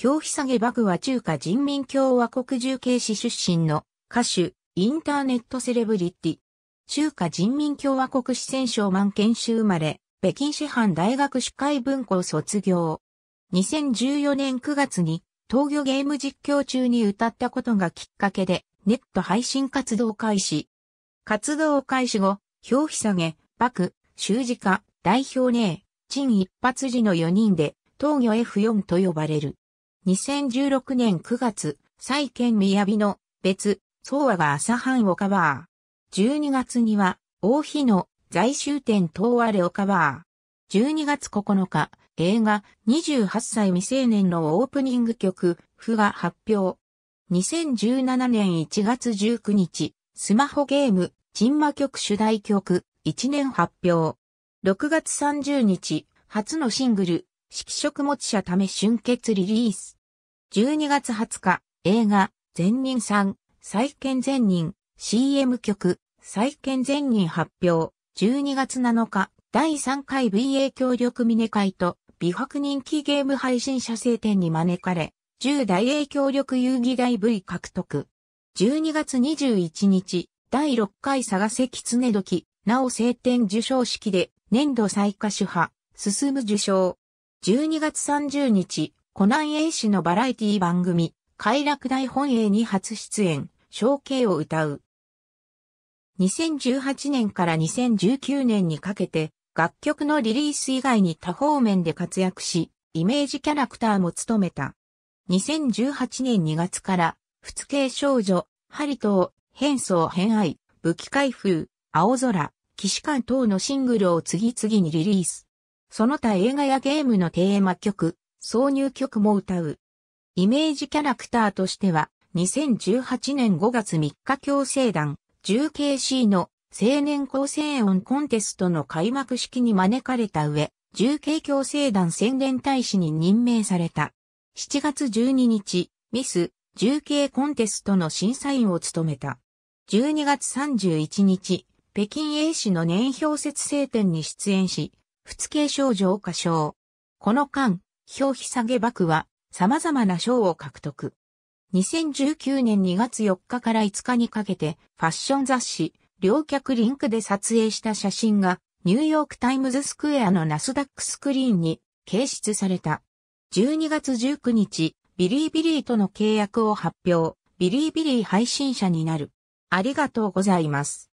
表皮下げバグは中華人民共和国重慶市出身の歌手、インターネットセレブリティ。中華人民共和国四川省万研州生まれ、北京市藩大学主会文庫を卒業。2014年9月に、東魚ゲーム実況中に歌ったことがきっかけで、ネット配信活動開始。活動開始後、表皮下げ、バク、習字家、代表ね陳一発時の4人で、東魚 F4 と呼ばれる。2016年9月、再みやびの別、総和が朝半をカバー。12月には、大日の在終点東和レをカバー。12月9日、映画28歳未成年のオープニング曲、ふが発表。2017年1月19日、スマホゲーム、陳魔曲主題曲、1年発表。6月30日、初のシングル、色色持者ため春血リリース。12月20日、映画、前人さん、再建前人、CM 曲、再建前人発表、12月7日、第3回 v a 協力ミネ会と、美白人気ゲーム配信者制典に招かれ、10代 A 協力遊戯大 V 獲得。12月21日、第6回佐賀関常時、なお聖典受賞式で、年度最下手派、進む受賞、12月30日、コナン A 氏のバラエティ番組、快楽大本営に初出演、小慶を歌う。2018年から2019年にかけて、楽曲のリリース以外に多方面で活躍し、イメージキャラクターも務めた。2018年2月から、不通系少女、ハリトー、変装変愛、武器開封、青空、騎士官等のシングルを次々にリリース。その他映画やゲームのテーマ曲、挿入曲も歌う。イメージキャラクターとしては、2018年5月3日共生団、10KC の青年構成音コンテストの開幕式に招かれた上、10K 共生団宣伝大使に任命された。7月12日、ミス、10K コンテストの審査員を務めた。12月31日、北京 A 市の年表節制展に出演し、不付少症を歌唱。この間、表皮下げ幕は様々な賞を獲得。2019年2月4日から5日にかけてファッション雑誌、両脚リンクで撮影した写真がニューヨークタイムズスクエアのナスダックスクリーンに掲出された。12月19日、ビリービリーとの契約を発表、ビリービリー配信者になる。ありがとうございます。